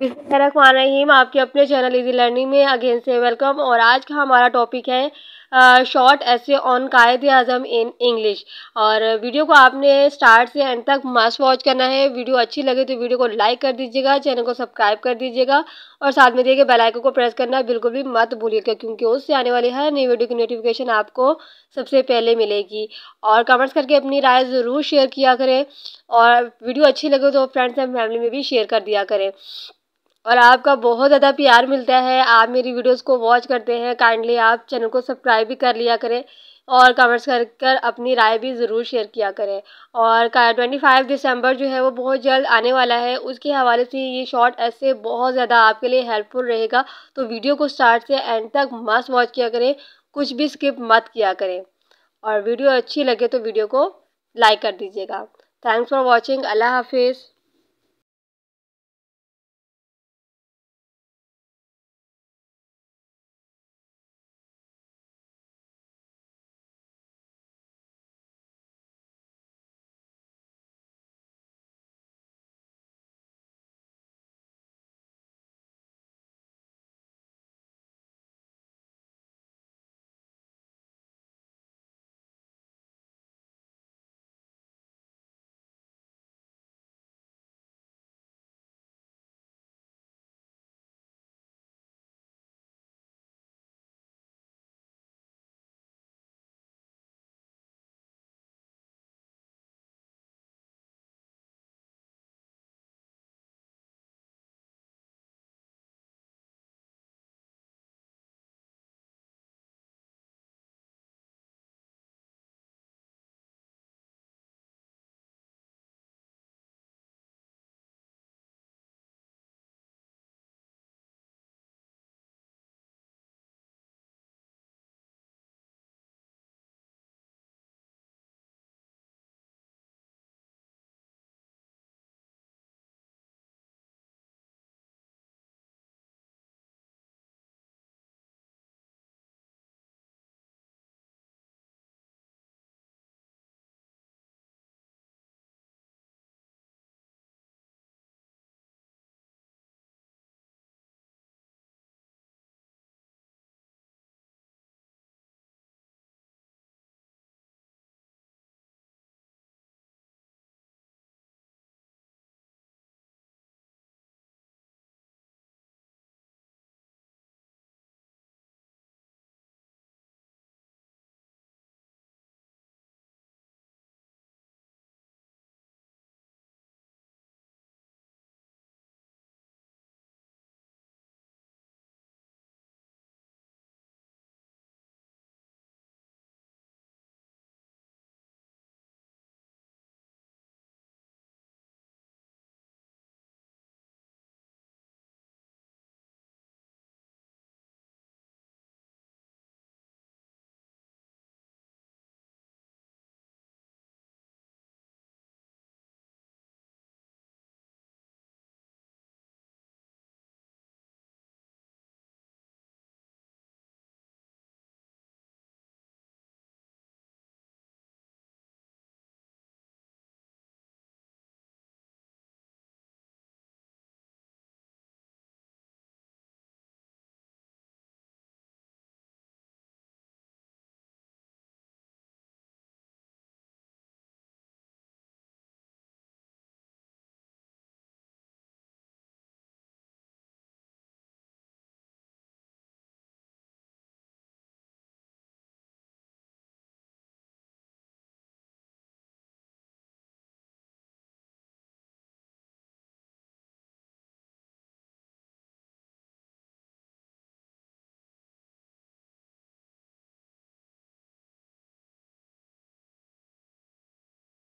बिस्मिल्लाहिर्रहमानिर्रहीम आपके अपने चैनल इजी लर्निंग में अगेन से वेलकम और आज का हमारा टॉपिक है शॉर्ट ऐसे ऑन कायद अजम इन इंग्लिश और वीडियो को आपने स्टार्ट से एंड तक मस्ट वॉच करना है वीडियो अच्छी लगे तो वीडियो को लाइक कर दीजिएगा चैनल को सब्सक्राइब कर दीजिएगा और साथ में देखिए बेल आइकन को प्रेस करना बिल्कुल भी मत भूलिएगा क्योंकि उससे आने वाली हर नई वीडियो की नोटिफिकेशन आपको सबसे पहले मिलेगी और कमेंट्स करके अपनी राय ज़रूर शेयर किया करें और वीडियो अच्छी लगे तो फ्रेंड्स एंड फैमिली में भी शेयर कर दिया करें और आपका बहुत ज़्यादा प्यार मिलता है आप मेरी वीडियोस को वॉच करते हैं काइंडली आप चैनल को सब्सक्राइब भी कर लिया करें और कमेंट्स कर कर अपनी राय भी ज़रूर शेयर किया करें और ट्वेंटी फाइव दिसंबर जो है वो बहुत जल्द आने वाला है उसके हवाले से ये शॉर्ट ऐसे बहुत ज़्यादा आपके लिए हेल्पफुल रहेगा तो वीडियो को स्टार्ट से एंड तक मस्त वॉच किया करें कुछ भी स्किप मत किया करें और वीडियो अच्छी लगे तो वीडियो को लाइक कर दीजिएगा थैंक्स फॉर वॉचिंग अल्लाह हाफिज़